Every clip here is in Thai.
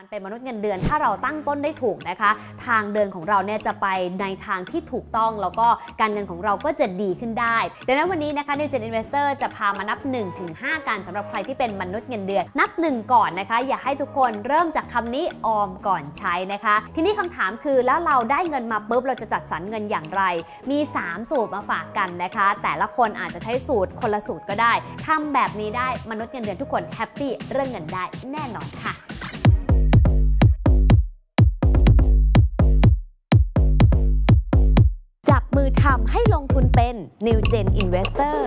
การเป็นมนุษย์เงินเดือนถ้าเราตั้งต้นได้ถูกนะคะ ทางเดินของเราเนี่ยจะไปในทางที่ถูกต้องแล้วก็การเงินของเราก็จะดีขึ้นได้ดังนั้นวันนี้นะคะ New Gen Investor จะพามานับ1-5การสำหรับใครที่เป็นมนุษย์เงินเดือน นับ 1 ก่อนนะคะ อยากให้ทุกคนเริ่มจากคำนี้ออมก่อนใช้นะคะ ทีนี้คำถามคือแล้วเราได้เงินมาปุ๊บเราจะจัดสรรเงินอย่างไร มี 3 สูตรมาฝากกันนะคะ แต่ละคนอาจจะใช้สูตรคนละสูตรก็ได้ทำแบบนี้ได้มนุษย์เงินเดือนทุกคนแฮปปี้เรื่องเงินได้แน่นอนค่ะือทำให้ลงทุนเป็น New Gen Investor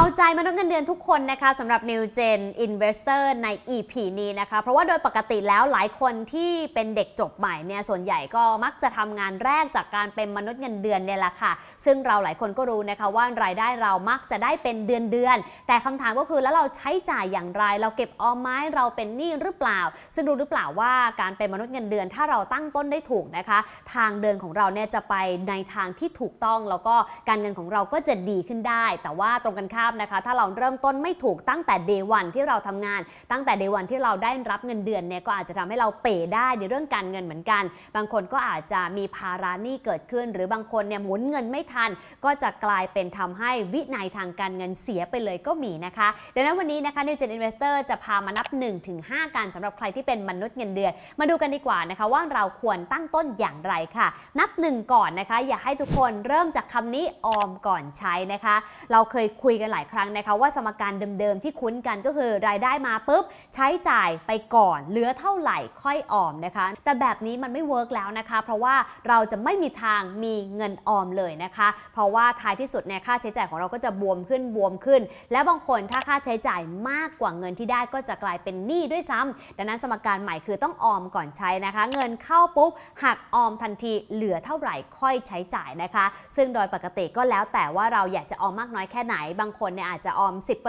เอาใจมนุษย์เงินเดือนทุกคนนะคะสำหรับ New Gen Investor ใน EP นี้นะคะเพราะว่าโดยปกติแล้วหลายคนที่เป็นเด็กจบใหม่เนี่ยส่วนใหญ่ก็มักจะทำงานแรกจากการเป็นมนุษย์เงินเดือนเนี่ยแหละค่ะ ซึ่งเราหลายคนก็รู้นะคะว่ารายได้เรามักจะได้เป็นเดือนเดือนแต่คำถามก็คือแล้วเราใช้จ่ายอย่างไร เราเก็บออมไหมเราเป็นหนี้หรือเปล่า ซึ่งรู้หรือเปล่าว่าการเป็นมนุษย์เงินเดือนถ้าเราตั้งต้นได้ถูกนะคะ ทางเดินของเราเนี่ยจะไปในทางที่ถูกต้อง แล้วก็การเงินของเราก็จะดีขึ้นได้ แต่ว่าตรงกันข้ามพนะคะถ้าเราเริ่มต้นไม่ถูกตั้งแต่เดวันที่เราทำงานตั้งแต่เดวันที่เราได้รับเงินเดือนเนี่ยก็อาจจะทำให้เราเป๋ได้ ในเรื่องการเงินเหมือนกัน บางคนก็อาจจะมีภาระหนี้เกิดขึ้น หรือบางคนเนี่ยหมุนเงินไม่ทัน ก็จะกลายเป็นทำให้วินัยทางการเงินเสียไปเลยก็มีนะคะดังนั้นวันนี้นะคะ New Gen Investor จะพามานับ 1-5กันสำหรับใครที่เป็นมนุษย์เงินเดือน มาดูกันดีกว่านะคะ ว่าเราควรตั้งต้นอย่างไรค่ะ นับ1ก่อนนะคะอยากให้ทุกคนเริ่มจากคำนี้ออมก่อนใช้นะคะเราเคยคุยกันหลายครั้งนะคะว่าสมการเดิมๆที่คุ้นกันก็คือรายได้มาปุ๊บ ใช้จ่ายไปก่อนเหลือเท่าไหร่ค่อยออมนะคะ แต่แบบนี้มันไม่เวิร์กแล้วนะคะเพราะว่าเราจะไม่มีทางมีเงินออมเลยนะคะ เพราะว่าท้ายที่สุดเนี่ยค่าใช้จ่ายของเราก็จะบวมขึ้นบวมขึ้นและบางคนถ้าค่าใช้จ่ายมากกว่าเงินที่ได้ก็จะกลายเป็นหนี้ด้วยซ้ำ ดังนั้นสมการใหม่คือต้องออมก่อนใช้นะคะ เงินเข้าปุ๊บหักออมทันทีเหลือเท่าไหร่ค่อยใช้จ่ายนะคะ ซึ่งโดยปกติก็แล้วแต่ว่าเราอยากจะออมมากน้อยแค่ไหนบางคนเนี่ยอาจจะออม 10%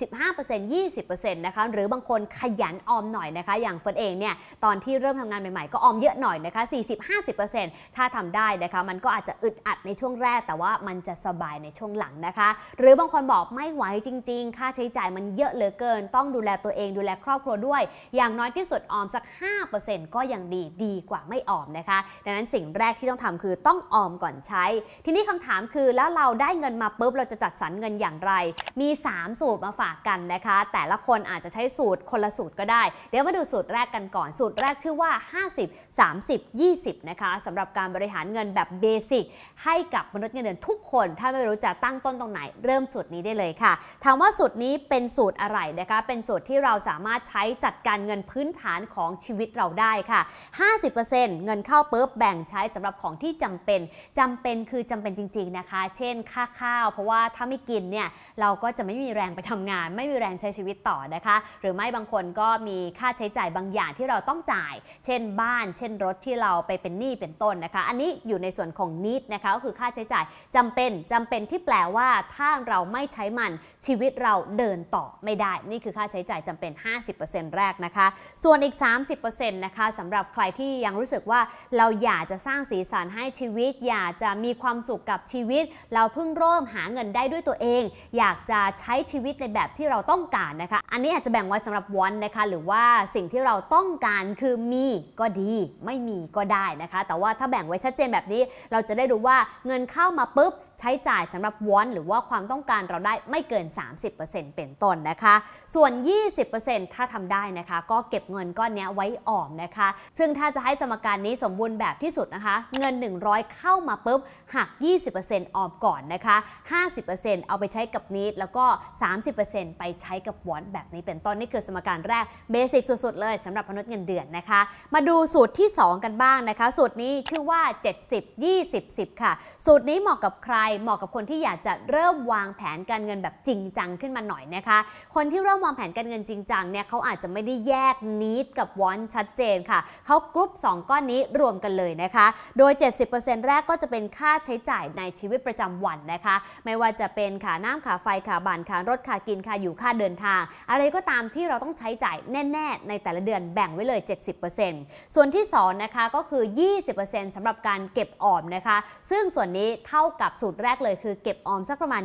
15% 20%นะคะ หรือบางคนขยันออมหน่อยนะคะ อย่างเฟิร์นเองเนี่ย ตอนที่เริ่มทำงานใหม่ๆ ก็ออมเยอะหน่อยนะคะ 40-50%ถ้าทำได้นะคะ มันก็อาจจะอึดอัดในช่วงแรก แต่ว่ามันจะสบายในช่วงหลังนะคะ หรือบางคนบอกไม่ไหวจริงๆ ค่าใช้จ่ายมันเยอะเหลือเกิน ต้องดูแลตัวเองดูแลครอบครัวด้วย อย่างน้อยที่สุดออมสัก 5%ก็ยังดีดีกว่าไม่ออมนะคะ ดังนั้นสิ่งแรกที่ต้องทำคือต้องออมก่อนใช้ ทีนี้คำถามคือ แล้วเราได้เงินมาปุ๊บ เราจะจัดสรรเงินอย่างางไรมี 3 สูตรมาฝากกันนะคะ แต่ละคนอาจจะใช้สูตรคนละสูตรก็ได้เดี๋ยวมาดูสูตรแรกกันก่อน สูตรแรกชื่อว่า 50 30 20 นะคะสำหรับการบริหารเงินแบบเบสิกให้กับมนุษย์เงินเดือนทุกคน ถ้าไม่รู้จะตั้งต้นตรงไหน เริ่มสูตรนี้ได้เลยค่ะ ถามว่าสูตรนี้เป็นสูตรอะไรนะคะ เป็นสูตรที่เราสามารถใช้จัดการเงินพื้นฐานของชีวิตเราได้ค่ะ 50%เงินเข้าปุ๊บแบ่งใช้สำหรับของที่จำเป็นจำเป็นคือจำเป็นจริง ๆนะคะ เช่น ค่าข้าวเพราะว่าถ้าไม่กินเนี่ยเี่ยเราก็จะไม่มีแรงไปทำงาน ไม่มีแรงใช้ชีวิตต่อนะคะ หรือไม่บางคนก็มีค่าใช้จ่ายบางอย่างที่เราต้องจ่าย เช่นบ้าน เช่นรถที่เราไปเป็นหนี้เป็นต้นนะคะ อันนี้อยู่ในส่วนของนิดนะคะก็คือค่าใช้จ่ายจำเป็นจำเป็นที่แปลว่าถ้าเราไม่ใช้มันชีวิตเราเดินต่อไม่ได้ นี่คือค่าใช้จ่ายจำเป็น 50%แรกนะคะ ส่วนอีก 30%นะคะสำหรับใครที่ยังรู้สึกว่า เราอยากจะสร้างสีสันให้ชีวิต อยากจะมีความสุขกับชีวิต เราเพิ่งเริ่มหาเงินได้ด้วยตัวเองอยากจะใช้ชีวิตในแบบที่เราต้องการนะคะ อันนี้อาจจะแบ่งไว้สำหรับวันนะคะ หรือว่าสิ่งที่เราต้องการคือมีก็ดี ไม่มีก็ได้นะคะ แต่ว่าถ้าแบ่งไว้ชัดเจนแบบนี้ เราจะได้รู้ว่าเงินเข้ามาปุ๊บใช้จ่ายสำหรับวอน หรือว่าความต้องการเราได้ไม่เกิน 30%เป็นต้นนะคะ ส่วน 20%ถ้าทำได้นะคะ ก็เก็บเงินก้อนนี้ไว้ออมนะคะ ซึ่งถ้าจะให้สมการนี้สมบูรณ์แบบที่สุดนะคะ เงิน 100 เข้ามาปุ๊บ หัก 20%ออมก่อนนะคะ 50%เอาไปใช้กับนิดแล้วก็ 30%ไปใช้กับวอน แบบนี้เป็นต้นนี่คือสมการแรกเบสิกสุดๆเลยสำหรับพนุษย์เงินเดือนนะคะ มาดูสูตรที่ 2 กันบ้างนะคะสูตรนี้ชื่อว่า 70 20 10ค่ะสูตรนี้เหมาะกับใครเหมาะกับคนที่อยากจะเริ่มวางแผนการเงินแบบจริงจังขึ้นมาหน่อยนะคะ คนที่เริ่มวางแผนการเงินจริงจังเนี่ยเขาอาจจะไม่ได้แยกนิดกับวอนชัดเจนค่ะเขากรุ๊ป2ก้อนนี้รวมกันเลยนะคะ โดย 70%แรกก็จะเป็นค่าใช้จ่ายในชีวิตประจำวันนะคะ ไม่ว่าจะเป็นค่าน้ำค่าไฟค่าบ้านค่ารถค่ากินค่าอยู่ค่าเดินทาง อะไรก็ตามที่เราต้องใช้จ่ายแน่ ๆ ในแต่ละเดือนแบ่งไว้เลย 70%ส่วนที่2นะคะก็คือ 20%สำหรับการเก็บออมนะคะ ซึ่งส่วนนี้เท่ากับสูตตรแรกเลยคือเก็บออมสักประมาณ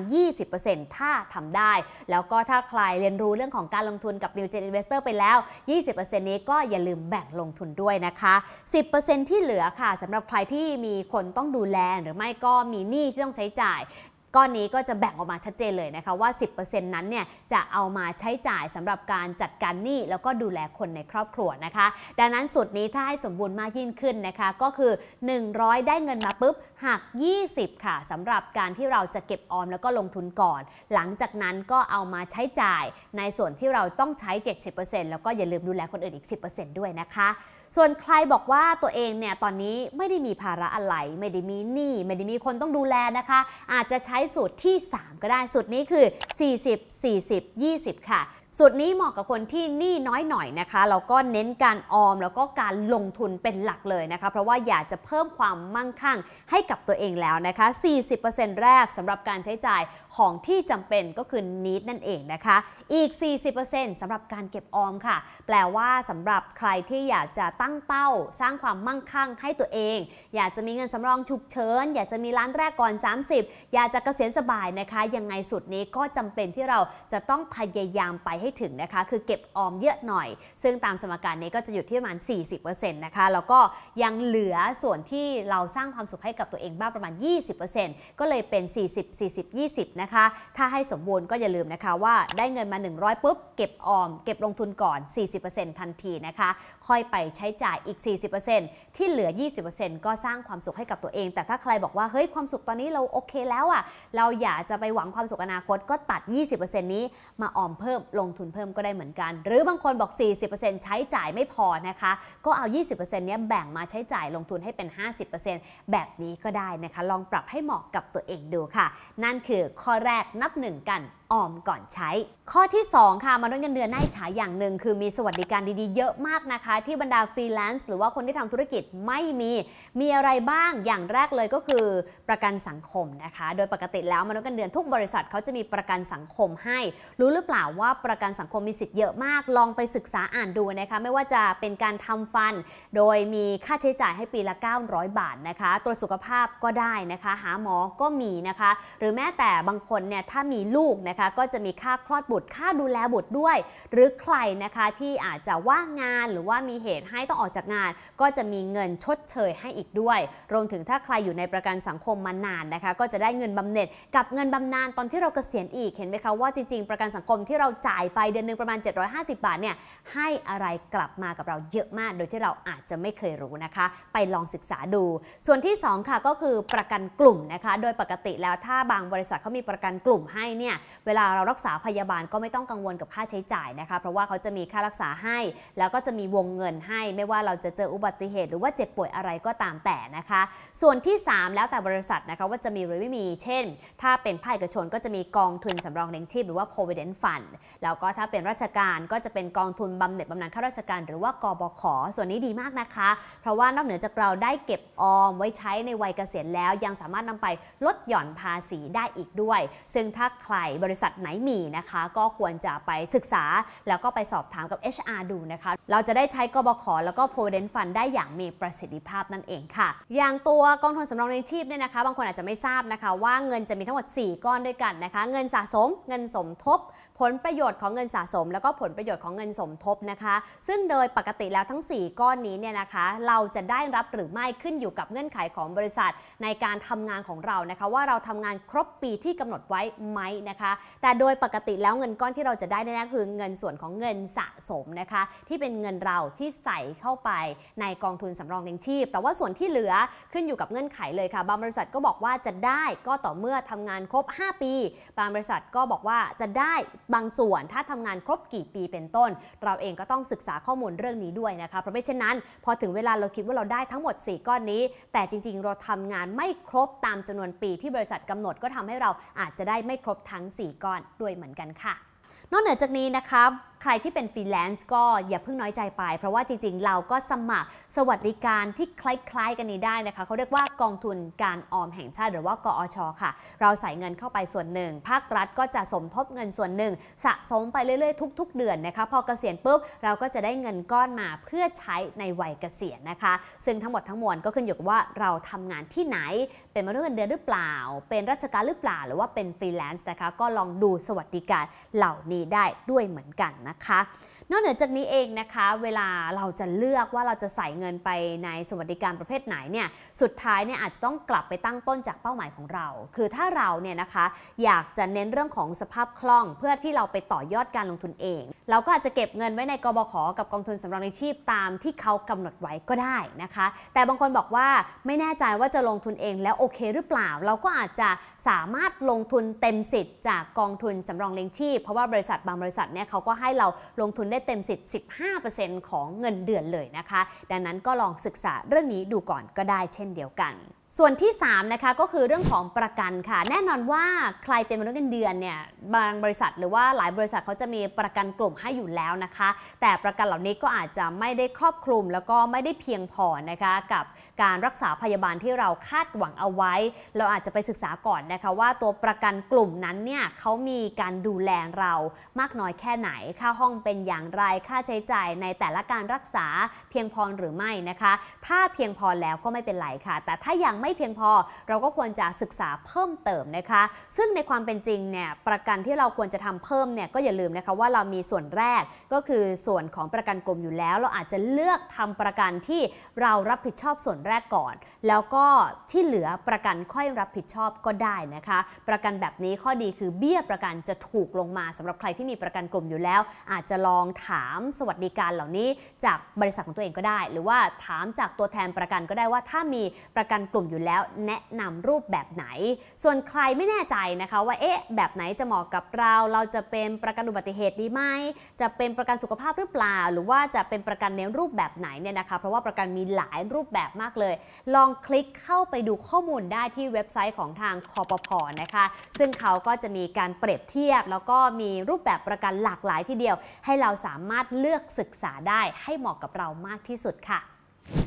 20%ถ้าทำได้ แล้วก็ถ้าใครเรียนรู้เรื่องของการลงทุนกับ New Gen Investor ไปแล้ว 20%นี้ก็อย่าลืมแบ่งลงทุนด้วยนะคะ 10%ที่เหลือค่ะสำหรับใครที่มีคนต้องดูแลหรือไม่ก็มีหนี้ที่ต้องใช้จ่ายก้อนนี้ก็จะแบ่งออกมาชัดเจนเลยนะคะว่า 10%นั้นเนี่ยจะเอามาใช้จ่ายสำหรับการจัดการหนี้แล้วก็ดูแลคนในครอบครัวนะคะ ดังนั้นสูตรนี้ถ้าให้สมบูรณ์มากยิ่งขึ้นนะคะก็คือ 100 ได้เงินมาปุ๊บหัก20 ค่ะ สำหรับการที่เราจะเก็บออมแล้วก็ลงทุนก่อนหลังจากนั้นก็เอามาใช้จ่ายในส่วนที่เราต้องใช้70%แล้วก็อย่าลืมดูแลคนอื่นอีก 10%ด้วยนะคะ ส่วนใครบอกว่าตัวเองเนี่ยตอนนี้ไม่ได้มีภาระอะไร ไม่ได้มีหนี้ไม่ได้มีคนต้องดูแลนะคะ อาจจะใช้ช้สูตรที่ 3 ก็ได้สูตรนี้คือ 40 40 20 ค่ะสูตรนี้เหมาะกับคนที่หนี้น้อยหน่อยนะคะแล้วก็เน้นการออม แล้วก็การลงทุนเป็นหลักเลยนะคะ เพราะว่าอยากจะเพิ่มความมั่งคั่งให้กับตัวเองแล้วนะคะ 40%แรกสำหรับการใช้จ่ายของที่จำเป็นก็คือนิดนั่นเองนะคะอีก 40%สำหรับการเก็บออมค่ะ แปลว่าสำหรับใครที่อยากจะตั้งเป้า สร้างความมั่งคั่งให้ตัวเอง อยากจะมีเงินสำรองฉุกเฉินอยากจะมีร้านแรกก่อน 30 อยากจะเกษียณสบายนะคะยังไงสุดนี้ก็จำเป็นที่เราจะต้องพยายามไปให้ถึงนะคะ คือเก็บออมเยอะหน่อย ซึ่งตามสมการนี้ก็จะอยู่ที่ประมาณ 40%นะคะแล้วก็ยังเหลือส่วนที่เราสร้างความสุขให้กับตัวเองบ้างประมาณ 20%ก็เลยเป็น 40 40 20 นะคะ ถ้าให้สมบูรณ์ก็อย่าลืมนะคะว่าได้เงินมา 100 ปุ๊บ เก็บออมเก็บลงทุนก่อน 40%ทันทีนะคะ ค่อยไปใช้จ่ายอีก 40%ที่เหลือ 20%ก็สร้างความสุขให้กับตัวเอง แต่ถ้าใครบอกว่าเฮ้ยความสุขตอนนี้เราโอเคแล้วอะ่ะเราอยากจะไปหวังความสุขอนาคตก็ตัด 20%นี้มาออมเพิ่มลงงทุนเพิ่มก็ได้เหมือนกันหรือบางคนบอก 40%ใช้จ่ายไม่พอนะคะ ก็เอา 20%เนี้ยแบ่งมาใช้จ่ายลงทุนให้เป็น 50%แบบนี้ก็ได้นะคะ ลองปรับให้เหมาะกับตัวเองดูค่ะนั่นคือข้อแรกนับหนึ่งกันออมก่อนใช้ ข้อที่2ค่ะมาลดเงินเดือนได้ฉายอย่างหนึ่ง คือมีสวัสดิการดีๆเยอะมากนะคะ ที่บรรดาฟรีแลนซ์หรือว่าคนที่ทำธุรกิจไม่มี มีอะไรบ้าง อย่างแรกเลยก็คือประกันสังคมนะคะ โดยปกติแล้วมาลดเงินเดือนทุกบริษัทเขาจะมีประกันสังคมให้ รู้หรือเปล่าว่าประกันสังคมมีสิทธิ์เยอะมาก ลองไปศึกษาอ่านดูนะคะไม่ว่าจะเป็นการทำฟันโดยมีค่าใช้จ่ายให้ปีละ900บาทนะคะตรวจสุขภาพก็ได้นะคะ หาหมอ ก็มีนะคะ หรือแม้แต่บางคนเนี่ยถ้ามีลูกนะคะคะก็จะมีค่าคลอดบุตรค่าดูแลบุตรด้วย หรือใครนะคะที่อาจจะว่างงานหรือว่ามีเหตุให้ต้องออกจากงาน ก็จะมีเงินชดเชยให้อีกด้วยรวมถึงถ้าใครอยู่ในประกันสังคมมานานนะคะ ก็จะได้เงินบำเหน็จกับเงินบำนาญตอนที่เราเกษียณอีกเห็นไหมคะว่าจริงๆประกันสังคมที่เราจ่ายไปเดือนหนึ่งประมาณ 750 บาทเนี่ยให้อะไรกลับมากับเราเยอะมาก โดยที่เราอาจจะไม่เคยรู้นะคะ ไปลองศึกษาดู ส่วนที่2ค่ะก็คือประกันกลุ่มนะคะโดยปกติแล้วถ้าบางบริษัทเขามีประกันกลุ่มให้เนี่ยเเวลาเรารักษาพยาบาลก็ไม่ต้องกังวลกับค่าใช้จ่ายนะคะ เพราะว่าเขาจะมีค่ารักษาให้ แล้วก็จะมีวงเงินให้ ไม่ว่าเราจะเจออุบัติเหตุหรือว่าเจ็บป่วยอะไรก็ตามแต่นะคะ ส่วนที่ 3 แล้วแต่บริษัทนะคะว่าจะมีหรือไม่มีเช่น ถ้าเป็นภาคเอกชนก็จะมีกองทุนสำรองเลี้ยงชีพหรือว่า provident fund แล้วก็ถ้าเป็นราชการก็จะเป็นกองทุนบำเหน็จบำนาญข้าราชการหรือว่ากบขส่วนนี้ดีมากนะคะ เพราะว่านอกเหนือจากเราได้เก็บออมไว้ใช้ในวัยเกษียณแล้ว ยังสามารถนำไปลดหย่อนภาษีได้อีกด้วย ซึ่งถ้าใครบริษัทไหนมีนะคะก็ควรจะไปศึกษาแล้วก็ไปสอบถามกับ HR ดูนะคะ เราจะได้ใช้กบขแล้วก็ Provident Fund ได้อย่างมีประสิทธิภาพนั่นเองค่ะ อย่างตัวกองทุนสำรองเลี้ยงชีพเนี่ยนะคะ บางคนอาจจะไม่ทราบนะคะว่าเงินจะมีทั้งหมด 4 ก้อนด้วยกันนะคะ เงินสะสม เงินสมทบผลประโยชน์ของเงินสะสม แล้วก็ผลประโยชน์ของเงินสมทบนะคะ ซึ่งโดยปกติแล้วทั้ง 4 ก้อนนี้เนี่ยนะคะ เราจะได้รับหรือไม่ขึ้นอยู่กับเงื่อนไขของบริษัท ในการทำงานของเรานะคะ ว่าเราทำงานครบปีที่กำหนดไว้ไหมนะคะ แต่โดยปกติแล้วเงินก้อนที่เราจะได้แน่ๆคือ เงินส่วนของเงินสะสมนะคะที่เป็นเงินเราที่ใส่เข้าไปในกองทุนสำรองเลี้ยงชีพ แต่ว่าส่วนที่เหลือขึ้นอยู่กับเงื่อนไขเลยค่ะ บางบริษัทก็บอกว่าจะได้ก็ต่อเมื่อทำงานครบ 5 ปี บางบริษัทก็บอกว่าจะได้บางส่วนถ้าทำงานครบกี่ปีเป็นต้น เราเองก็ต้องศึกษาข้อมูลเรื่องนี้ด้วยนะคะเพราะไม่เช่นนั้น พอถึงเวลาเราคิดว่าเราได้ทั้งหมด 4 ก้อนนี้ แต่จริงๆ เราทำงานไม่ครบตามจำนวนปีที่บริษัทกำหนดก็ทำให้เราอาจจะได้ไม่ครบทั้ง 4 ก้อนด้วยเหมือนกันค่ะ นอกเหนือจากนี้นะคะใครที่เป็นฟรีแลนซ์ก็อย่าเพิ่งน้อยใจไป เพราะว่าจริง ๆ เราก็สมัครสวัสดิการที่คล้ายๆ กันนี้ได้นะคะเขาเรียกว่ากองทุนการออมแห่งชาติหรือว่ากอชค่ะ เราใส่เงินเข้าไปส่วนหนึ่งภาครัฐก็จะสมทบเงินส่วนหนึ่ง สะสมไปเรื่อย ๆ ทุก ๆ เดือนนะคะ พอเกษียณปุ๊บ เราก็จะได้เงินก้อนมาเพื่อใช้ในวัยเกษียณนะคะ ซึ่งทั้งหมดทั้งมวลก็ขึ้นอยู่กับว่าเราทำงานที่ไหนเป็นมนุษย์เงินเดือนหรือเปล่า เป็นราชการหรือเปล่าหรือว่าเป็นฟรีแลนซ์นะคะก็ลองดูสวัสดิการเหล่านี้ได้ด้วยเหมือนกันนะนะคะนอกเหนือจากนี้เองนะคะเวลาเราจะเลือกว่าเราจะใส่เงินไปในสวัสดิการประเภทไหนเนี่ยสุดท้ายเนี่ยอาจจะต้องกลับไปตั้งต้นจากเป้าหมายของเรา คือถ้าเราเนี่ยนะคะอยากจะเน้นเรื่องของสภาพคล่องเพื่อที่เราไปต่อยอดการลงทุนเองเราก็อาจจะเก็บเงินไว้ในกบขกับกองทุนสำรองในชีพตามที่เขากำหนดไว้ก็ได้นะคะ แต่บางคนบอกว่าไม่แน่ใจว่าจะลงทุนเองแล้วโอเคหรือเปล่า เราก็อาจจะสามารถลงทุนเต็มสิทธิ์จากกองทุนสำรองเลี้ยงชีพเพราะว่าบริษัทบางบริษัทเนี่ยเขาก็ให้เราลงทุนได้เต็มสิทธิ์ 15%ของเงินเดือนเลยนะคะ ดังนั้นก็ลองศึกษาเรื่องนี้ดูก่อนก็ได้เช่นเดียวกันส่วนที่ 3 นะคะ ก็คือเรื่องของประกันค่ะ แน่นอนว่าใครเป็นมนุษย์เงินเดือนเนี่ยบางบริษัทหรือว่าหลายบริษัทเขาจะมีประกันกลุ่มให้อยู่แล้วนะคะ แต่ประกันเหล่านี้ก็อาจจะไม่ได้ครอบคลุม แล้วก็ไม่ได้เพียงพอนะคะ กับการรักษาพยาบาลที่เราคาดหวังเอาไว้ เราอาจจะไปศึกษาก่อนนะคะ ว่าตัวประกันกลุ่มนั้นเนี่ยเขามีการดูแลเรามากน้อยแค่ไหนค่าห้องเป็นอย่างไรค่าใช้จ่ายในแต่ละการรักษาเพียงพอหรือไม่นะคะ ถ้าเพียงพอแล้วก็ไม่เป็นไรค่ะ แต่ถ้ายังไม่เพียงพอเราก็ควรจะศึกษาเพิ่มเติมนะคะ ซึ่งในความเป็นจริงเนี่ยประกันที่เราควรจะทำเพิ่มเนี่ยก็อย่าลืมนะคะว่าเรามีส่วนแรกก็คือส่วนของประกันกลุ่มอยู่แล้ว เราอาจจะเลือกทำประกันที่เรารับผิดชอบส่วนแรกก่อน แล้วก็ที่เหลือประกันค่อยรับผิดชอบก็ได้นะคะ ประกันแบบนี้ข้อดีคือเบี้ยประกันจะถูกลงมา สำหรับใครที่มีประกันกลุ่มอยู่แล้ว อาจจะลองถามสวัสดิการเหล่านี้จากบริษัทของตัวเองก็ได้ หรือว่าถามจากตัวแทนประกันก็ได้ว่าถ้ามีประกันกลุ่มอยู่แล้วแนะนำรูปแบบไหน ส่วนใครไม่แน่ใจนะคะว่าเอ๊ะแบบไหนจะเหมาะกับเรา เราจะเป็นประกันอุบัติเหตุดีไหมจะเป็นประกันสุขภาพหรือเปล่าหรือว่าจะเป็นประกันในรูปแบบไหนเนี่ยนะคะ เพราะว่าประกันมีหลายรูปแบบมากเลย ลองคลิกเข้าไปดูข้อมูลได้ที่เว็บไซต์ของทางคอปพอนะคะ ซึ่งเขาก็จะมีการเปรียบเทียบ แล้วก็มีรูปแบบประกันหลากหลายทีเดียว ให้เราสามารถเลือกศึกษาได้ให้เหมาะกับเรามากที่สุดค่ะ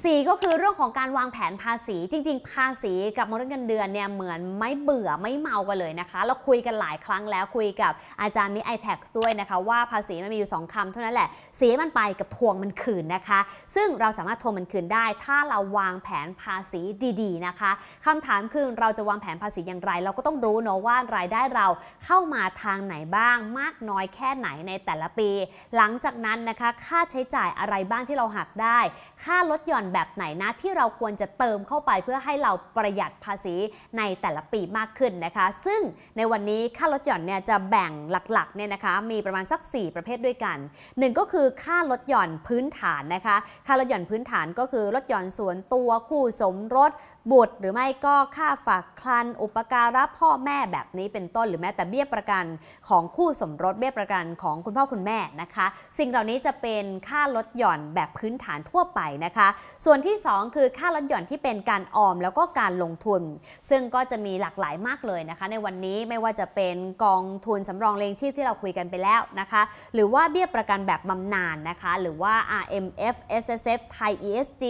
สี่ก็คือเรื่องของการวางแผนภาษีจริงๆ ภาษีกับมรดกเงินเดือนเนี่ยเหมือนไม่เบื่อไม่เมากันเลยนะคะเราคุยกันหลายครั้งแล้วคุยกับอาจารย์มิไอแท็กด้วยนะคะว่าภาษีมันมีอยู่ 2 คำเท่านั้นแหละเสียมันไปกับทวงมันคืนนะคะ ซึ่งเราสามารถทวงมันคืนได้ ถ้าเราวางแผนภาษีดี ๆนะคะคำถามคือเราจะวางแผนภาษีอย่างไร เราก็ต้องรู้เนาะว่ารายได้เราเข้ามาทางไหนบ้างมากน้อยแค่ไหนในแต่ละปี หลังจากนั้นนะคะค่าใช้จ่ายอะไรบ้างที่เราหักได้ ค่าลดหย่อนแบบไหนนะที่เราควรจะเติมเข้าไปเพื่อให้เราประหยัดภาษีในแต่ละปีมากขึ้นนะคะ ซึ่งในวันนี้ค่าลดหย่อนเนี่ยจะแบ่งหลักๆเนี่ยนะคะ มีประมาณสัก 4 ประเภทด้วยกัน 1 ก็คือค่าลดหย่อนพื้นฐานนะคะ ค่าลดหย่อนพื้นฐานก็คือลดหย่อนส่วนตัวคู่สมรสบุตรหรือไม่ก็ค่าฝากคลัน อุปการะพ่อแม่แบบนี้เป็นต้น หรือแม้แต่เบี้ยประกันของคู่สมรสเบี้ยประกันของคุณพ่อคุณแม่นะคะสิ่งเหล่านี้จะเป็นค่าลดหย่อนแบบพื้นฐานทั่วไปนะคะ ส่วนที่ 2 คือค่าลดหย่อนที่เป็นการออมแล้วก็การลงทุน ซึ่งก็จะมีหลากหลายมากเลยนะคะ ในวันนี้ไม่ว่าจะเป็นกองทุนสำรองเลี้ยงชีพที่เราคุยกันไปแล้วนะคะ หรือว่าเบี้ยประกันแบบบำนาญนนะคะ หรือว่า RMF SSF Thai ESG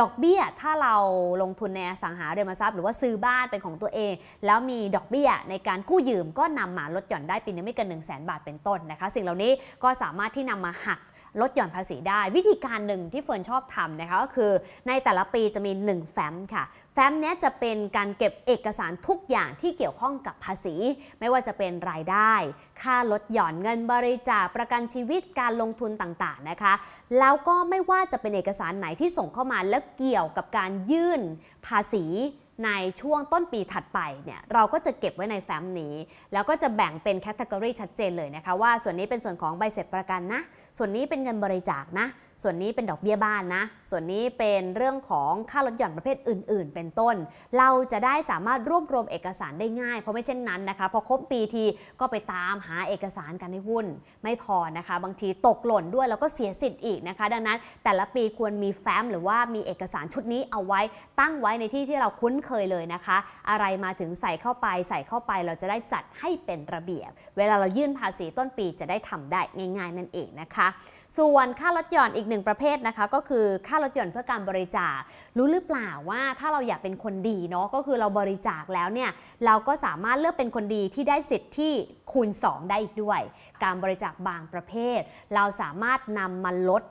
ดอกเบี้ยถ้าเราลงทุนในอสังหาริมทรัพย์หรือว่าซื้อบ้านเป็นของตัวเอง แล้วมีดอกเบี้ยในการกู้ยืมก็นำมาลดหย่อนได้ ปีนึงไม่เกิน1 0 0 0 0แบาทเป็นต้นนะคะ สิ่งเหล่านี้ก็สามารถที่นำมาหักลดหย่อนภาษีได้ วิธีการหนึ่งที่เฟิร์นชอบทำนะคะก็คือ ในแต่ละปีจะมี 1 แฟ้มค่ะแฟ้มนี้จะเป็นการเก็บเอกสารทุกอย่างที่เกี่ยวข้องกับภาษี ไม่ว่าจะเป็นรายได้ ค่าลดหย่อนเงินบริจาคประกันชีวิตการลงทุนต่างๆนะคะ แล้วก็ไม่ว่าจะเป็นเอกสารไหนที่ส่งเข้ามา แล้วเกี่ยวกับการยื่นภาษีในช่วงต้นปีถัดไปเนี่ย เราก็จะเก็บไว้ในแฟ้มนี้ แล้วก็จะแบ่งเป็นแคตตากรีชัดเจนเลยนะคะ ว่าส่วนนี้เป็นส่วนของใบเสร็จประกันนะส่วนนี้เป็นเงินบริจาคนะส่วนนี้เป็นดอกเบี้ยบ้านนะส่วนนี้เป็นเรื่องของค่าลดหย่อนประเภทอื่น ๆ เป็นต้น เราจะได้สามารถรวบรวมเอกสารได้ง่าย เพราะไม่เช่นนั้นนะคะพอครบปีทีก็ไปตามหาเอกสารกันให้วุ่น ไม่พอนะคะบางทีตกหล่นด้วยแล้วก็เสียสิทธิ์อีกนะคะดังนั้นแต่ละปีควรมีแฟ้ม หรือว่ามีเอกสารชุดนี้เอาไว้ตั้งไว้ในที่ที่เราคุ้นเคยเลยนะคะอะไรมาถึงใส่เข้าไปใส่เข้าไปเราจะได้จัดให้เป็นระเบียบ เวลาเรายื่นภาษีต้นปีจะได้ทำได้ง่าย ๆ นั่นเองนะคะ ส่วนค่าลดหย่อนอีกหนึ่งประเภทนะคะก็คือค่าลดหย่อนเพื่อการบริจาครู้หรือเปล่าว่าถ้าเราอยากเป็นคนดีเนาะก็คือเราบริจาคแล้วเนี่ยเราก็สามารถเลือกเป็นคนดีที่ได้สิทธิ์ที่คูณ 2 ได้อีกด้วย การบริจาคบางประเภท เราสามารถนำมาลด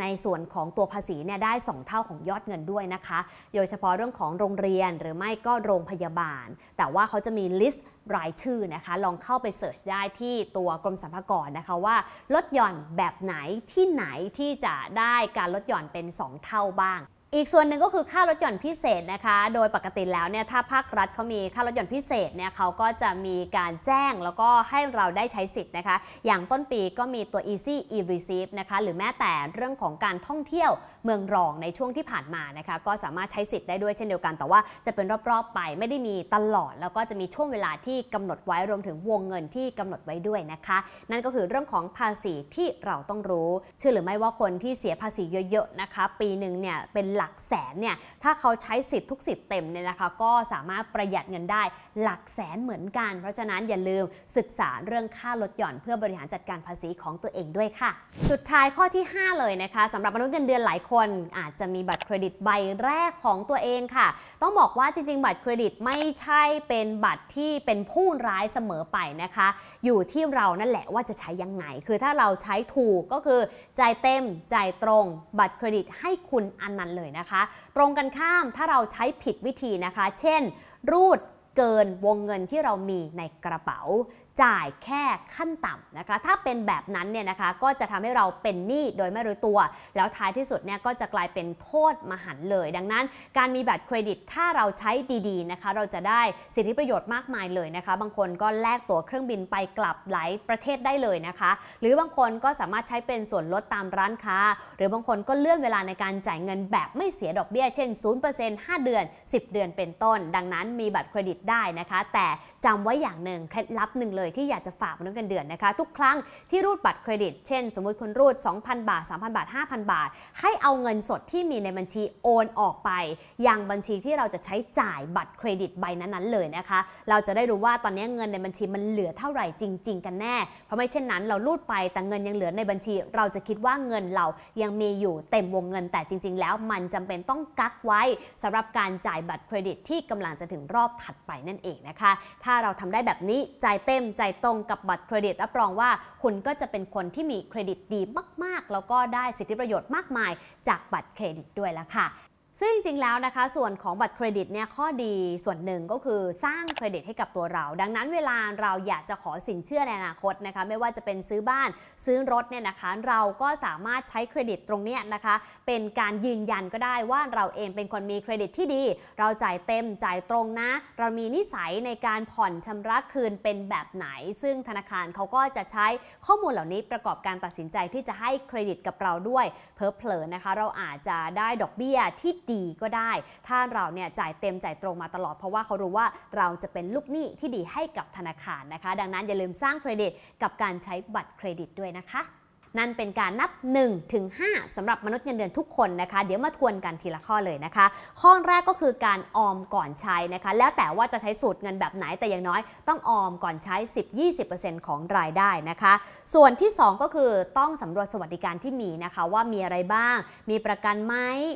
ในส่วนของตัวภาษีเนี่ยได้ 2 เท่าของยอดเงินด้วยนะคะ โดยเฉพาะเรื่องของโรงเรียนหรือไม่ก็โรงพยาบาล แต่ว่าเขาจะมีลิสต์รายชื่อนะคะ ลองเข้าไปเสิร์ชได้ที่ตัวกรมสรรพากรนะคะว่า ลดหย่อนแบบไหนที่ไหนที่จะได้การลดหย่อนเป็น 2 เท่าบ้างอีกส่วนหนึ่งก็คือค่าลดหย่อนพิเศษนะคะ โดยปกติแล้วเนี่ยถ้าภาครัฐเขามีค่าลดหย่อนพิเศษเนี่ยเขาก็จะมีการแจ้งแล้วก็ให้เราได้ใช้สิทธิ์นะคะ อย่างต้นปีก็มีตัว Easy e Receive นะคะ หรือแม้แต่เรื่องของการท่องเที่ยวเมืองรองในช่วงที่ผ่านมานะคะ ก็สามารถใช้สิทธิ์ได้ด้วยเช่นเดียวกัน แต่ว่าจะเป็นรอบๆไปไม่ได้มีตลอด แล้วก็จะมีช่วงเวลาที่กำหนดไว้รวมถึงวงเงินที่กำหนดไว้ด้วยนะคะ นั่นก็คือเรื่องของภาษีที่เราต้องรู้เชื่อหรือไม่ว่าคนที่เสียภาษีเยอะๆนะคะ ปีหนึ่งเนี่ยเป็นหลัลักแสนเนี่ยถ้าเขาใช้สิทธิ์ทุกสิทธิ์เต็มเนี่ยนะคะก็สามารถประหยัดเงินได้หลักแสนเหมือนกัน เพราะฉะนั้นอย่าลืมศึกษาเรื่องค่าลดหย่อนเพื่อบริหารจัดการภาษีของตัวเองด้วยค่ะ สุดท้ายข้อที่ 5 เลยนะคะสำหรับมนุษย์เงินเดือนหลายคน อาจจะมีบัตรเครดิตใบแรกของตัวเองค่ะ ต้องบอกว่าจริงๆ บัตรเครดิตไม่ใช่เป็นบัตรที่เป็นผู้ร้ายเสมอไปนะคะ อยู่ที่เรานั่นแหละว่าจะใช้ยังไงคือถ้าเราใช้ถูกก็คือจ่ายเต็มจ่ายตรง บัตรเครดิตให้คุณอันนั้นเลยนะคะตรงกันข้ามถ้าเราใช้ผิดวิธีนะคะ เช่นรูดเกินวงเงินที่เรามีในกระเป๋าจ่ายแค่ขั้นต่ำนะคะ ถ้าเป็นแบบนั้นเนี่ยนะคะก็จะทำให้เราเป็นหนี้โดยไม่รู้ตัว แล้วท้ายที่สุดเนี่ยก็จะกลายเป็นโทษมหันเลย ดังนั้นการมีบัตรเครดิตถ้าเราใช้ดีๆนะคะ เราจะได้สิทธิประโยชน์มากมายเลยนะคะ บางคนก็แลกตั๋วเครื่องบินไปกลับหลายประเทศได้เลยนะคะ หรือบางคนก็สามารถใช้เป็นส่วนลดตามร้านค้า หรือบางคนก็เลื่อนเวลาในการจ่ายเงินแบบไม่เสียดอกเบี้ย เช่น0% 5เดือน 10 เดือน เป็นต้น ดังนั้นมีบัตรเครดิตได้นะคะ แต่จำไว้อย่างหนึ่งเคล็ดลับหนึ่งเลยยที่อยากจะฝากเัน่อเงินเดือนนะคะทุกครั้งที่รูดบัตรเครดิต เช่นสมมุติคุณรูด 2,000 บาท 3,000 บาท 5,000 บาท ให้เอาเงินสดที่มีในบัญชีโอนออกไปยังบัญชีที่เราจะใช้จ่ายบัตรเครดิตใบนั้นๆเลยนะคะ เราจะได้รู้ว่าตอนนี้เงินในบัญชีมันเหลือเท่าไหร่จริงๆ กันแน่เพราะไม่เช่นนั้น เรารูดไปแต่เงินยังเหลือในบัญชี เราจะคิดว่าเงินเรายังมีอยู่เต็มวงเงินแต่จริง ๆ แล้วมันจำเป็นต้องกักไว้สำหรับการจ่ายบัตรเครดิต ที่กำลังจะถึงรอบถัดไปนั่นเองนะคะ ถ้าเราทำได้แบบนี้จ่ายเต็มใจตรงกับบัตรเครดิตรับรองว่า คุณก็จะเป็นคนที่มีเครดิตดีมากๆ แล้วก็ได้สิทธิประโยชน์มากมาย จากบัตรเครดิตด้วยละค่ะซึ่งจริงแล้วนะคะ ส่วนของบัตรเครดิตเนี่ยข้อดีส่วนหนึ่งก็คือสร้างเครดิตให้กับตัวเรา ดังนั้นเวลาเราอยากจะขอสินเชื่อในอนาคตนะคะ ไม่ว่าจะเป็นซื้อบ้านซื้อรถเนี่ยนะคะเราก็สามารถใช้เครดิตตรงนี้นะคะ เป็นการยืนยันก็ได้ว่าเราเองเป็นคนมีเครดิตที่ดี เราจ่ายเต็มจ่ายตรงนะ เรามีนิสัยในการผ่อนชำระคืนเป็นแบบไหน ซึ่งธนาคารเขาก็จะใช้ข้อมูลเหล่านี้ประกอบการตัดสินใจที่จะให้เครดิตกับเราด้วยเพอเพลอนะคะเราอาจจะได้ดอกเบี้ยที่ดีก็ได้ ถ้าเราเนี่ยจ่ายเต็มจ่ายตรงมาตลอดเพราะว่าเขารู้ว่าเราจะเป็นลูกหนี้ที่ดีให้กับธนาคารนะคะ ดังนั้นอย่าลืมสร้างเครดิตกับการใช้บัตรเครดิตด้วยนะคะนั่นเป็นการนับ1ถึง5สำหรับมนุษย์เงินเดือนทุกคนนะคะ เดี๋ยวมาทวนกันทีละข้อเลยนะคะข้อแรกก็คือการออมก่อนใช้นะคะแล้วแต่ว่าจะใช้สูตรเงินแบบไหนแต่อย่างน้อย ต้องออมก่อนใช้ 10-20%ของรายได้นะคะ ส่วนที่2ก็คือต้องสำรวจสวัสดิการที่มีนะคะว่ามีอะไรบ้าง มีประกันไหม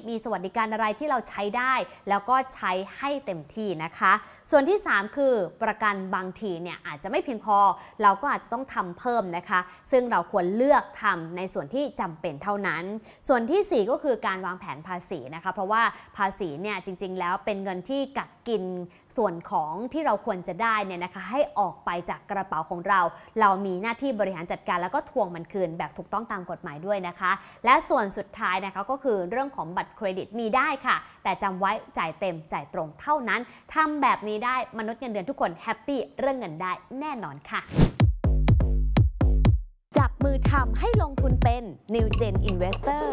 มีสวัสดิการอะไรที่เราใช้ได้ แล้วก็ใช้ให้เต็มที่นะคะ ส่วนที่ 3 คือ ประกันบางทีเนี่ยอาจจะไม่เพียงพอเราก็อาจจะต้องทำเพิ่มนะคะ ซึ่งเราควรเลือกททำในส่วนที่จำเป็นเท่านั้น ส่วนที่ 4 ก็คือการวางแผนภาษีนะคะ เพราะว่าภาษีเนี่ยจริง ๆ แล้วเป็นเงินที่กักกิน ส่วนของที่เราควรจะได้เนี่ยนะคะ ให้ออกไปจากกระเป๋าของเรา เรามีหน้าที่บริหารจัดการแล้วก็ทวงมันคืนแบบถูกต้องตามกฎหมายด้วยนะคะ และส่วนสุดท้ายนะคะก็คือเรื่องของบัตรเครดิต มีได้ค่ะ แต่จำไว้จ่ายเต็มจ่ายตรงเท่านั้น ทำแบบนี้ได้มนุษย์เงินเดือนทุกคนแฮปปี้เรื่องเงินได้แน่นอนค่ะมือทำให้ลงทุนเป็น New Gen Investor